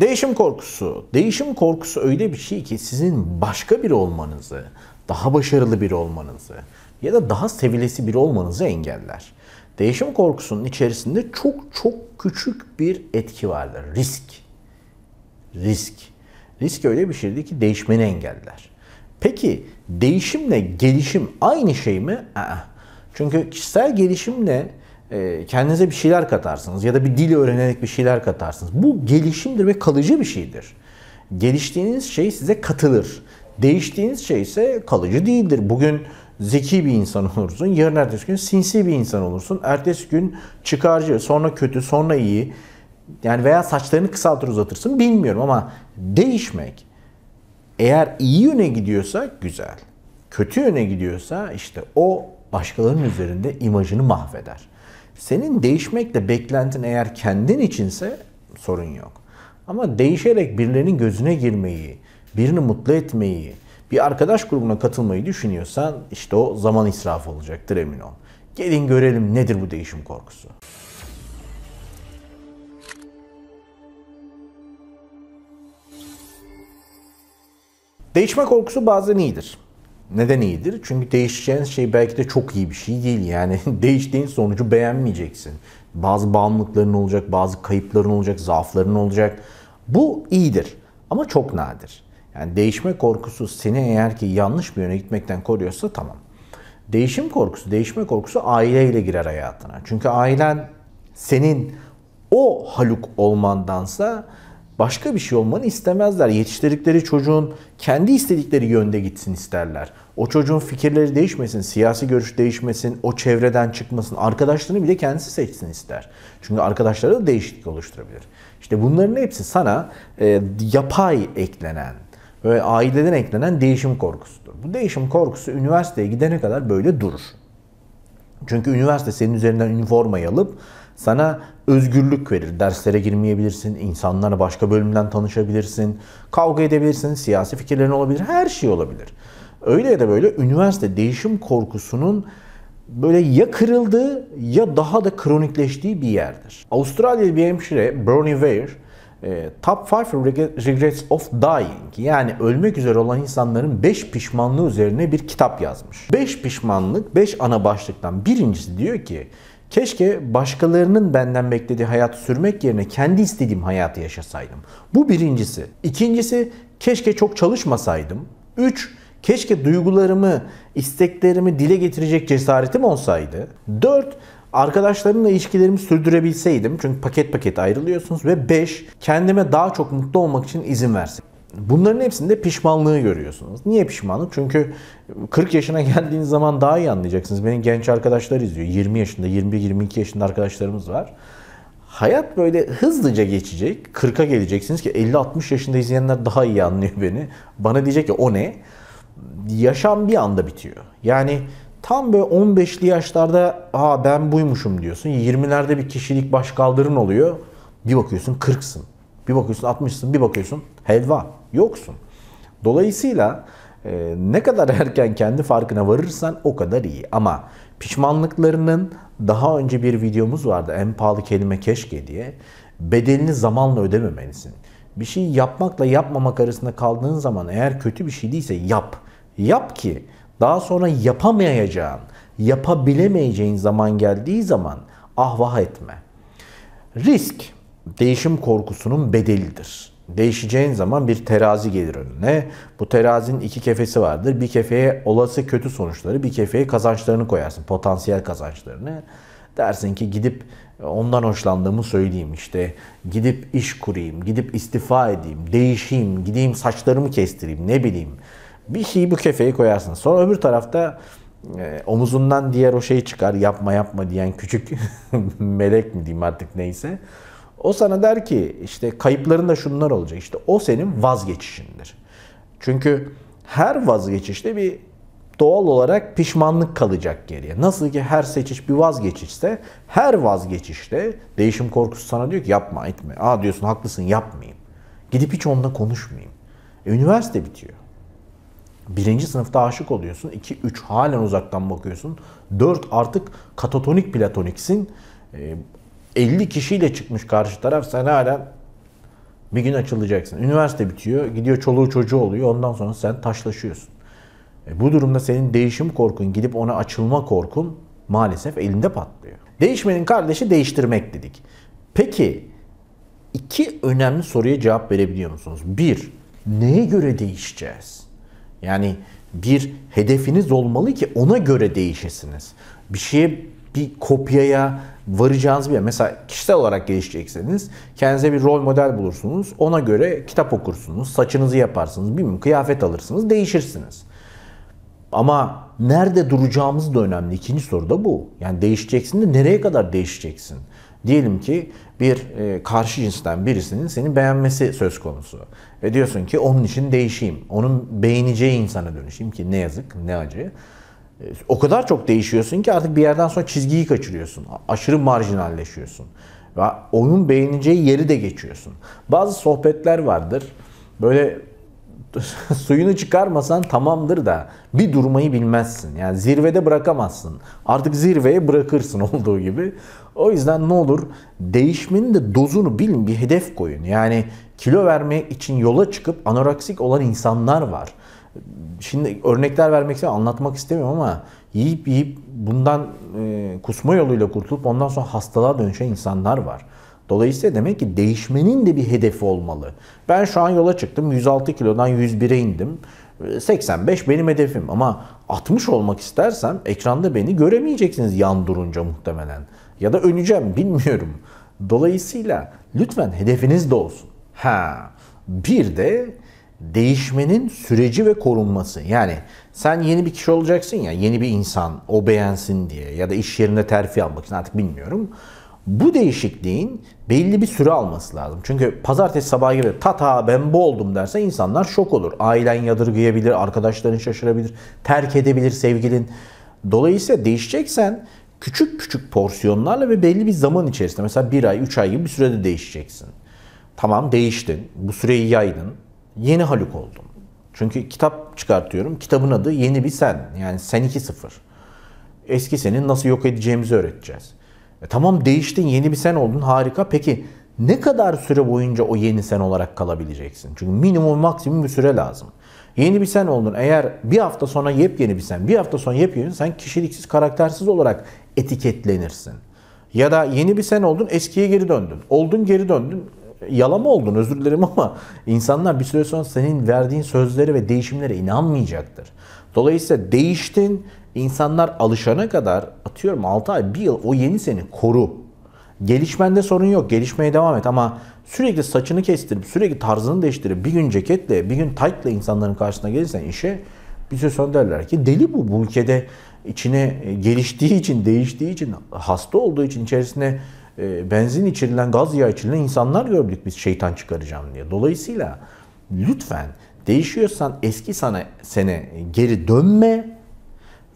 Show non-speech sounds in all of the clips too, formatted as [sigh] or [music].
Değişim korkusu. Değişim korkusu öyle bir şey ki sizin başka biri olmanızı, daha başarılı biri olmanızı ya da daha sevilesi biri olmanızı engeller. Değişim korkusunun içerisinde çok çok küçük bir etki vardır. Risk. Risk. Risk öyle bir şeydi ki değişmeni engeller. Peki değişimle gelişim aynı şey mi? Aa. Çünkü kişisel gelişimle ee, kendinize bir şeyler katarsınız ya da bir dil öğrenerek bir şeyler katarsınız. Bu gelişimdir ve kalıcı bir şeydir. Geliştiğiniz şey size katılır. Değiştiğiniz şey ise kalıcı değildir. Bugün zeki bir insan [laughs] olursun, yarın ertesi gün sinsi bir insan olursun, ertesi gün çıkarcı, sonra kötü, sonra iyi. Yani veya saçlarını kısaltır uzatırsın bilmiyorum ama değişmek eğer iyi yöne gidiyorsa güzel. Kötü yöne gidiyorsa işte o başkalarının üzerinde imajını mahveder. Senin değişmekle beklentin eğer kendin içinse sorun yok. Ama değişerek birilerinin gözüne girmeyi, birini mutlu etmeyi, bir arkadaş grubuna katılmayı düşünüyorsan işte o zaman israfı olacaktır emin ol. Gelin görelim nedir bu değişim korkusu. Değişme korkusu bazen iyidir. Neden iyidir? Çünkü değişeceğin şey belki de çok iyi bir şey değil. Yani [laughs] değiştiğin sonucu beğenmeyeceksin. Bazı bağımlılıkların olacak, bazı kayıpların olacak, zaafların olacak. Bu iyidir ama çok nadir. Yani değişme korkusu seni eğer ki yanlış bir yöne gitmekten koruyorsa tamam. Değişim korkusu, değişme korkusu aileyle girer hayatına. Çünkü ailen senin o haluk olmandansa başka bir şey olmanı istemezler. Yetiştirdikleri çocuğun kendi istedikleri yönde gitsin isterler. O çocuğun fikirleri değişmesin, siyasi görüş değişmesin, o çevreden çıkmasın, arkadaşlarını bile kendisi seçsin ister. Çünkü arkadaşları da değişiklik oluşturabilir. İşte bunların hepsi sana e, yapay eklenen ve aileden eklenen değişim korkusudur. Bu değişim korkusu üniversiteye gidene kadar böyle durur. Çünkü üniversite senin üzerinden üniformayı alıp sana özgürlük verir. Derslere girmeyebilirsin, insanlarla başka bölümden tanışabilirsin, kavga edebilirsin, siyasi fikirlerin olabilir, her şey olabilir. Öyle ya da böyle üniversite değişim korkusunun böyle ya kırıldığı ya daha da kronikleştiği bir yerdir. Avustralyalı bir hemşire Bernie Weir e, Top 5 Regrets of Dying yani ölmek üzere olan insanların 5 pişmanlığı üzerine bir kitap yazmış. 5 pişmanlık 5 ana başlıktan birincisi diyor ki Keşke başkalarının benden beklediği hayatı sürmek yerine kendi istediğim hayatı yaşasaydım. Bu birincisi. İkincisi keşke çok çalışmasaydım. Üç, keşke duygularımı, isteklerimi dile getirecek cesaretim olsaydı. Dört, Arkadaşlarımla ilişkilerimi sürdürebilseydim çünkü paket paket ayrılıyorsunuz ve beş kendime daha çok mutlu olmak için izin versin. Bunların hepsinde pişmanlığı görüyorsunuz. Niye pişmanlık? Çünkü 40 yaşına [laughs] geldiğiniz zaman daha iyi anlayacaksınız. Benim genç arkadaşlar izliyor. 20 yaşında, 21-22 yaşında arkadaşlarımız var. Hayat böyle hızlıca geçecek. 40'a geleceksiniz ki 50-60 yaşında izleyenler daha iyi anlıyor beni. Bana diyecek ki o ne? Yaşam bir anda bitiyor. Yani tam böyle 15'li yaşlarda aa ben buymuşum diyorsun. 20'lerde bir kişilik başkaldırın oluyor. Bir bakıyorsun 40'sın. Bir bakıyorsun 60'sın. Bir bakıyorsun helva. Yoksun. Dolayısıyla e, ne kadar erken kendi farkına varırsan o kadar iyi. Ama pişmanlıklarının daha önce bir videomuz vardı en pahalı kelime keşke diye. Bedelini zamanla ödememelisin. Bir şey yapmakla yapmamak arasında kaldığın zaman eğer kötü bir şey değilse yap. Yap ki daha sonra yapamayacağın, yapabilemeyeceğin zaman geldiği zaman ah etme. Risk değişim korkusunun bedelidir değişeceğin zaman bir terazi gelir önüne. Bu terazinin iki kefesi vardır. Bir kefeye olası kötü sonuçları, bir kefeye kazançlarını koyarsın. Potansiyel kazançlarını. Dersin ki gidip ondan hoşlandığımı söyleyeyim işte. Gidip iş kurayım, gidip istifa edeyim, değişeyim, gideyim saçlarımı kestireyim, ne bileyim. Bir şeyi bu kefeye koyarsın. Sonra öbür tarafta e, omuzundan diğer o şey çıkar. Yapma yapma diyen küçük [laughs] melek mi diyeyim artık neyse. O sana der ki işte kayıplarında şunlar olacak. İşte o senin vazgeçişindir. Çünkü her vazgeçişte bir doğal olarak pişmanlık kalacak geriye. Nasıl ki her seçiş bir vazgeçişse her vazgeçişte değişim korkusu sana diyor ki yapma etme. Aa diyorsun haklısın yapmayayım. Gidip hiç onunla konuşmayayım. E, üniversite bitiyor. Birinci sınıfta aşık oluyorsun. 2-3 halen uzaktan bakıyorsun. 4 artık katatonik platoniksin. E, 50 kişiyle çıkmış karşı taraf. Sen hala bir gün açılacaksın. Üniversite bitiyor. Gidiyor çoluğu çocuğu oluyor. Ondan sonra sen taşlaşıyorsun. E bu durumda senin değişim korkun, gidip ona açılma korkun maalesef elinde patlıyor. Değişmenin kardeşi değiştirmek dedik. Peki iki önemli soruya cevap verebiliyor musunuz? Bir, neye göre değişeceğiz? Yani bir hedefiniz olmalı ki ona göre değişesiniz. Bir şeye, bir kopyaya, varacağınız bir yer. Mesela kişisel olarak gelişecekseniz kendinize bir rol model bulursunuz. Ona göre kitap okursunuz, saçınızı yaparsınız, bilmiyorum kıyafet alırsınız, değişirsiniz. Ama nerede duracağımız da önemli. İkinci soru da bu. Yani değişeceksin de nereye kadar değişeceksin? Diyelim ki bir e, karşı cinsten birisinin seni beğenmesi söz konusu. Ve diyorsun ki onun için değişeyim. Onun beğeneceği insana dönüşeyim ki ne yazık ne acı o kadar çok değişiyorsun ki artık bir yerden sonra çizgiyi kaçırıyorsun. Aşırı marjinalleşiyorsun. Ve onun beğeneceği yeri de geçiyorsun. Bazı sohbetler vardır. Böyle [laughs] suyunu çıkarmasan tamamdır da bir durmayı bilmezsin. Yani zirvede bırakamazsın. Artık zirveye bırakırsın [laughs] olduğu gibi. O yüzden ne olur değişmenin de dozunu bilin bir hedef koyun. Yani kilo vermek için yola çıkıp anoraksik olan insanlar var. Şimdi örnekler vermek istemiyorum, anlatmak istemiyorum ama yiyip yiyip bundan e, kusma yoluyla kurtulup ondan sonra hastalığa dönüşen insanlar var. Dolayısıyla demek ki değişmenin de bir hedefi olmalı. Ben şu an yola çıktım, 106 kilodan 101'e indim. 85 e, benim hedefim ama 60 olmak istersem ekranda beni göremeyeceksiniz yan durunca muhtemelen. Ya da öleceğim bilmiyorum. Dolayısıyla lütfen hedefiniz de olsun. Ha bir de değişmenin süreci ve korunması. Yani sen yeni bir kişi olacaksın ya, yeni bir insan o beğensin diye ya da iş yerinde terfi almak için artık bilmiyorum. Bu değişikliğin belli bir süre alması lazım. Çünkü pazartesi sabahı gibi tata ben bu oldum derse insanlar şok olur. Ailen yadırgayabilir, arkadaşların şaşırabilir, terk edebilir sevgilin. Dolayısıyla değişeceksen küçük küçük porsiyonlarla ve belli bir zaman içerisinde mesela bir ay, üç ay gibi bir sürede değişeceksin. Tamam değiştin, bu süreyi yaydın, yeni Haluk oldum. Çünkü kitap çıkartıyorum. Kitabın adı Yeni Bir Sen. Yani Sen 2.0. Eski seni nasıl yok edeceğimizi öğreteceğiz. E tamam değiştin, yeni bir sen oldun. Harika. Peki ne kadar süre boyunca o yeni sen olarak kalabileceksin? Çünkü minimum maksimum bir süre lazım. Yeni bir sen oldun. Eğer bir hafta sonra yepyeni bir sen, bir hafta sonra yepyeni sen kişiliksiz, karaktersiz olarak etiketlenirsin. Ya da yeni bir sen oldun, eskiye geri döndün. Oldun, geri döndün yalama oldun özür dilerim ama insanlar bir süre sonra senin verdiğin sözleri ve değişimlere inanmayacaktır. Dolayısıyla değiştin, insanlar alışana kadar atıyorum 6 ay, 1 yıl o yeni seni koru. Gelişmende sorun yok, gelişmeye devam et ama sürekli saçını kestirip, sürekli tarzını değiştirip bir gün ceketle, bir gün tight'la insanların karşısına gelirsen işe bir süre sonra derler ki deli bu. Bu ülkede içine geliştiği için, değiştiği için, hasta olduğu için içerisine e, benzin içirilen, gaz yağı içirilen insanlar gördük biz şeytan çıkaracağım diye. Dolayısıyla lütfen değişiyorsan eski sana sene geri dönme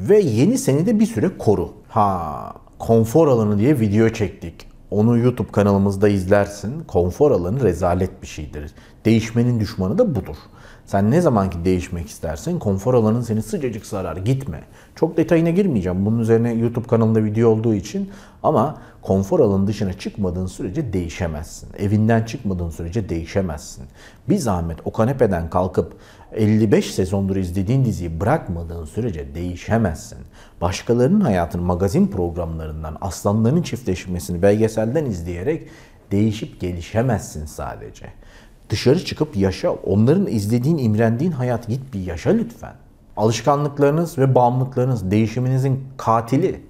ve yeni seni de bir süre koru. Ha, konfor alanı diye video çektik. Onu YouTube kanalımızda izlersin. Konfor alanı rezalet bir şeydir. Değişmenin düşmanı da budur. Sen ne zaman ki değişmek istersin konfor alanın seni sıcacık sarar gitme. Çok detayına girmeyeceğim. Bunun üzerine YouTube kanalında video olduğu için ama konfor alanın dışına çıkmadığın sürece değişemezsin. Evinden çıkmadığın sürece değişemezsin. Bir zahmet o kanepeden kalkıp 55 sezondur izlediğin diziyi bırakmadığın sürece değişemezsin. Başkalarının hayatını magazin programlarından, aslanların çiftleşmesini belgeselden izleyerek değişip gelişemezsin sadece. Dışarı çıkıp yaşa. Onların izlediğin, imrendiğin hayat git bir yaşa lütfen. Alışkanlıklarınız ve bağımlılıklarınız değişiminizin katili.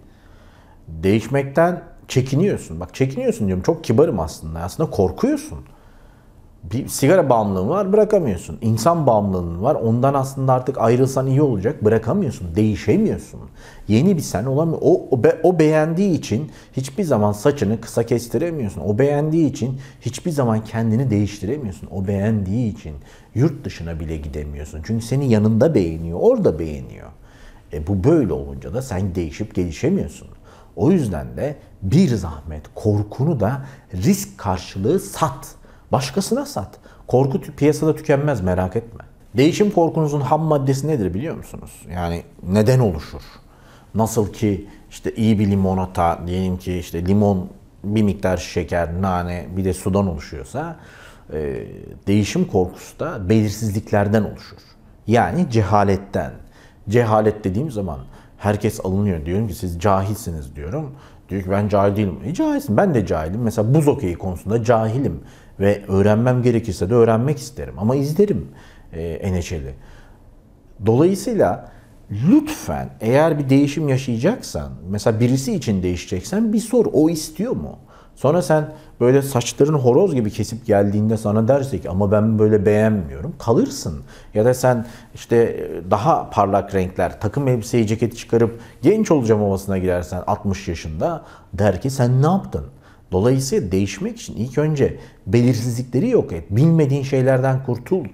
Değişmekten çekiniyorsun. Bak çekiniyorsun diyorum. Çok kibarım aslında. Aslında korkuyorsun bir sigara bağımlılığın var bırakamıyorsun. İnsan bağımlılığın var. Ondan aslında artık ayrılsan iyi olacak. Bırakamıyorsun. Değişemiyorsun. Yeni bir sen olamıyor. O, o, be, o beğendiği için hiçbir zaman saçını kısa kestiremiyorsun. O beğendiği için hiçbir zaman kendini değiştiremiyorsun. O beğendiği için yurt dışına bile gidemiyorsun. Çünkü seni yanında beğeniyor. Orada beğeniyor. E bu böyle olunca da sen değişip gelişemiyorsun. O yüzden de bir zahmet korkunu da risk karşılığı sat Başkasına sat. Korku piyasada tükenmez merak etme. Değişim korkunuzun ham maddesi nedir biliyor musunuz? Yani neden oluşur? Nasıl ki işte iyi bir limonata diyelim ki işte limon bir miktar şeker, nane bir de sudan oluşuyorsa e, değişim korkusu da belirsizliklerden oluşur. Yani cehaletten. Cehalet dediğim zaman herkes alınıyor. Diyorum ki siz cahilsiniz diyorum. Diyor ki ben cahil değilim. E cahilsin ben de cahilim. Mesela buz okeyi konusunda cahilim. Ve öğrenmem gerekirse de öğrenmek isterim. Ama izlerim e, NHL'i. Dolayısıyla lütfen eğer bir değişim yaşayacaksan, mesela birisi için değişeceksen bir sor o istiyor mu? Sonra sen böyle saçların horoz gibi kesip geldiğinde sana derse ki ama ben böyle beğenmiyorum. Kalırsın. Ya da sen işte e, daha parlak renkler, takım elbiseyi ceketi çıkarıp genç olacağım havasına girersen 60 yaşında der ki sen ne yaptın? Dolayısıyla değişmek için ilk önce belirsizlikleri yok et. Bilmediğin şeylerden kurtul.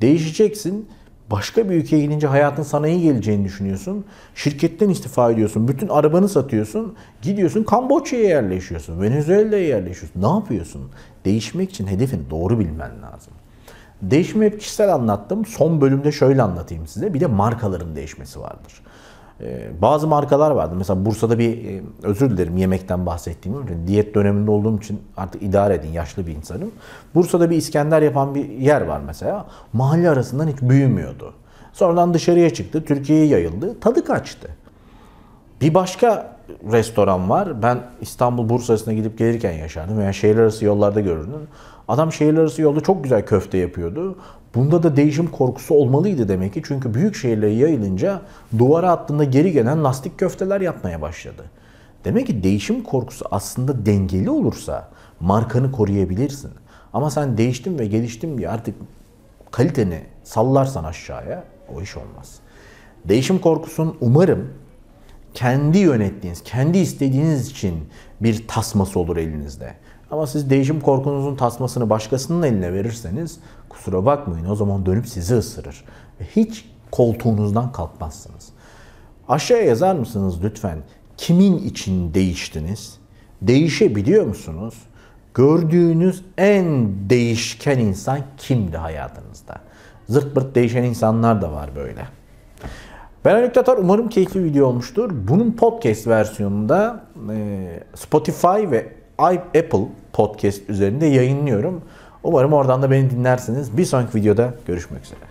Değişeceksin. Başka bir ülkeye gidince hayatın sana iyi geleceğini düşünüyorsun. Şirketten istifa ediyorsun. Bütün arabanı satıyorsun. Gidiyorsun Kamboçya'ya yerleşiyorsun. Venezuela'ya yerleşiyorsun. Ne yapıyorsun? Değişmek için hedefini doğru bilmen lazım. Değişimi hep kişisel anlattım. Son bölümde şöyle anlatayım size. Bir de markaların değişmesi vardır. Ee, bazı markalar vardı. Mesela Bursa'da bir e, özür dilerim yemekten bahsettiğim için diyet döneminde olduğum için artık idare edin yaşlı bir insanım. Bursa'da bir İskender yapan bir yer var mesela. Mahalle arasından hiç büyümüyordu. Sonradan dışarıya çıktı, Türkiye'ye yayıldı. Tadı kaçtı. Bir başka restoran var. Ben İstanbul Bursa arasında gidip gelirken yaşardım. Yani şehir arası yollarda görürdüm. Adam şehir arası yolda çok güzel köfte yapıyordu. Bunda da değişim korkusu olmalıydı demek ki. Çünkü büyük şehirlere yayılınca duvara attığında geri gelen lastik köfteler yapmaya başladı. Demek ki değişim korkusu aslında dengeli olursa markanı koruyabilirsin. Ama sen değiştim ve geliştim diye artık kaliteni sallarsan aşağıya o iş olmaz. Değişim korkusun umarım kendi yönettiğiniz, kendi istediğiniz için bir tasması olur elinizde. Ama siz değişim korkunuzun tasmasını başkasının eline verirseniz kusura bakmayın o zaman dönüp sizi ısırır. Ve hiç koltuğunuzdan kalkmazsınız. Aşağıya yazar mısınız lütfen? Kimin için değiştiniz? Değişebiliyor musunuz? Gördüğünüz en değişken insan kimdi hayatınızda? Zırt pırt değişen insanlar da var böyle. Ben Haluk Tatar. Umarım keyifli video olmuştur. Bunun podcast versiyonunda Spotify ve Apple Podcast üzerinde yayınlıyorum. Umarım oradan da beni dinlersiniz. Bir sonraki videoda görüşmek üzere.